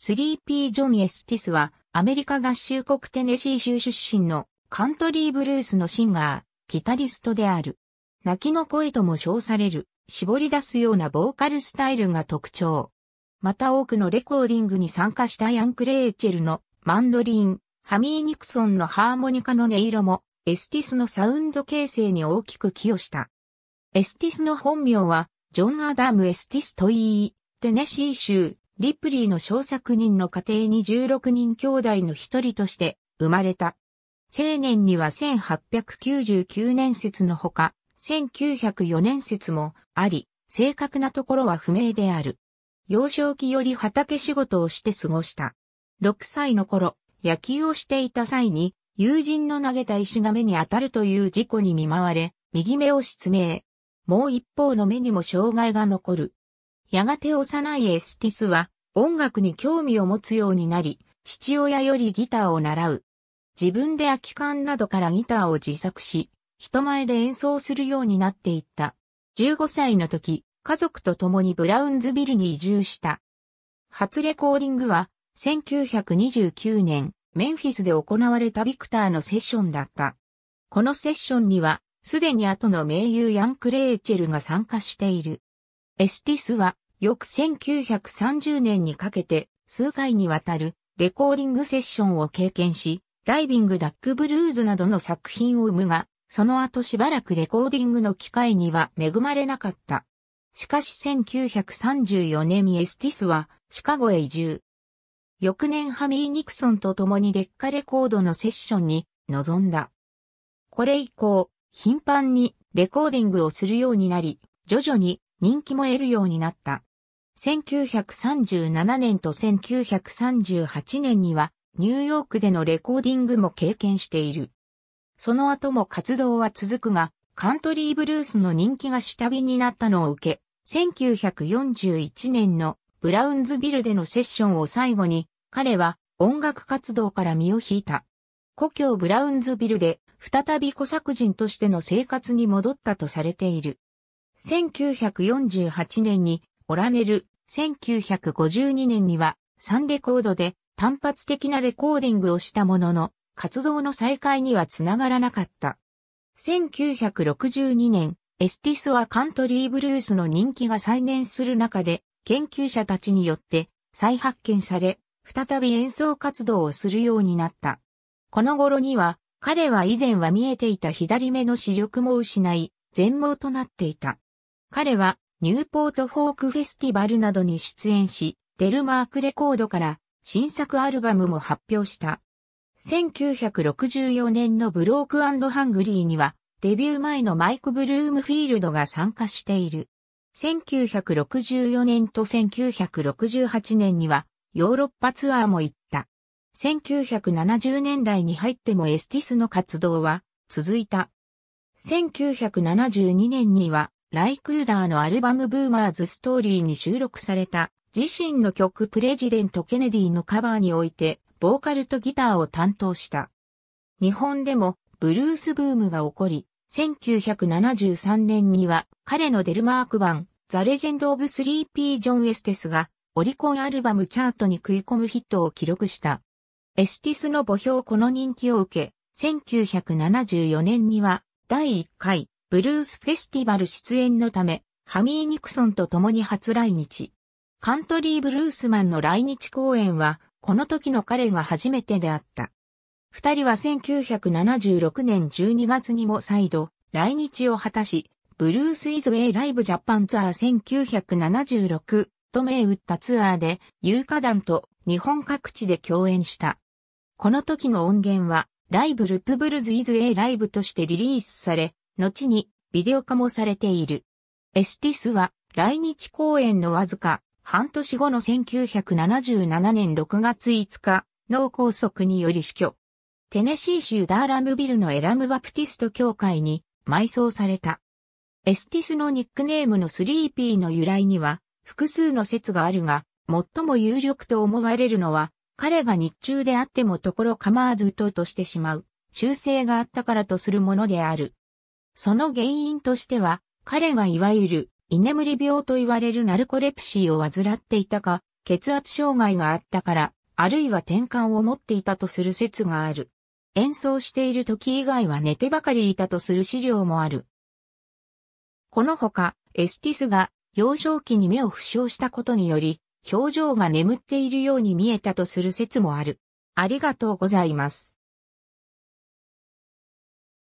スリーピー・ジョン・エスティスは、アメリカ合衆国テネシー州出身のカントリーブルースのシンガー、ギタリストである。泣きの声とも称される、絞り出すようなボーカルスタイルが特徴。また多くのレコーディングに参加したヤンク・レーチェルのマンドリン、ハミー・ニクソンのハーモニカの音色も、エスティスのサウンド形成に大きく寄与した。エスティスの本名は、ジョン・アダム・エスティスといい、テネシー州、リプリーの小作人の家庭に16人兄弟の一人として生まれた。青年には1899年説のほか、1904年説もあり、正確なところは不明である。幼少期より畑仕事をして過ごした。6歳の頃、野球をしていた際に、友人の投げた石が目に当たるという事故に見舞われ、右目を失明。もう一方の目にも障害が残る。やがて幼いエスティスは音楽に興味を持つようになり、父親よりギターを習う。自分で空き缶などからギターを自作し、人前で演奏するようになっていった。15歳の時、家族と共にブラウンズビルに移住した。初レコーディングは、1929年、メンフィスで行われたビクターのセッションだった。このセッションには、すでに後の名優ヤン・クレーチェルが参加している。エスティスは、翌1930年にかけて、数回にわたるレコーディングセッションを経験し、ダイビングダックブルーズなどの作品を生むが、その後しばらくレコーディングの機会には恵まれなかった。しかし1934年にエスティスはシカゴへ移住。翌年ハミー・ニクソンと共に劣化レコードのセッションに臨んだ。これ以降、頻繁にレコーディングをするようになり、徐々に人気も得るようになった。1937年と1938年にはニューヨークでのレコーディングも経験している。その後も活動は続くが、カントリーブルースの人気が下火になったのを受け、1941年のブラウンズビルでのセッションを最後に、彼は音楽活動から身を引いた。故郷ブラウンズビルで再び小作人としての生活に戻ったとされている。1948年にオラネル、1952年にはサンレコードで単発的なレコーディングをしたものの、活動の再開にはつながらなかった。1962年、エスティスはカントリーブルースの人気が再燃する中で、研究者たちによって再発見され、再び演奏活動をするようになった。この頃には、彼は以前は見えていた左目の視力も失い、全盲となっていた。彼はニューポートフォークフェスティバルなどに出演し、デルマークレコードから新作アルバムも発表した。1964年のブロークハングリーには、デビュー前のマイク・ブルームフィールドが参加している。1964年と1968年には、ヨーロッパツアーも行った。1970年代に入ってもエスティスの活動は続いた。1972年にはライクーダーのアルバムブーマーズストーリーに収録された自身の曲プレジデント・ケネディのカバーにおいてボーカルとギターを担当した。日本でもブルースブームが起こり、1973年には彼のデルマーク版ザ・レジェンド・オブ・スリーピー・ジョン・エステスがオリコンアルバムチャートに食い込むヒットを記録した。エスティスの墓標この人気を受け、1974年には第1回ブルースフェスティバル出演のため、ハミー・ニクソンと共に初来日。カントリー・ブルースマンの来日公演は、この時の彼が初めてであった。二人は1976年12月にも再度、来日を果たし、ブルース・イズ・ウェイ・ライブ・ジャパンツアー1976と銘打ったツアーで、有価団と日本各地で共演した。この時の音源は、ライブ・ルプブルーズ・イズ・エイ・ライブとしてリリースされ、後にビデオ化もされている。エスティスは来日公演のわずか半年後の1977年6月5日、脳梗塞により死去。テネシー州ダーラムビルのエラムバプティスト教会に埋葬された。エスティスのニックネームのスリーピーの由来には複数の説があるが、最も有力と思われるのは、彼が日中であってもところ構わずとうとしてしまう、修正があったからとするものである。その原因としては、彼がいわゆる居眠り病と言われるナルコレプシーを患っていたか、血圧障害があったから、あるいは転換を持っていたとする説がある。演奏している時以外は寝てばかりいたとする資料もある。このほか、エスティスが幼少期に目を負傷したことにより、表情が眠っているように見えたとする説もある。ありがとうございます。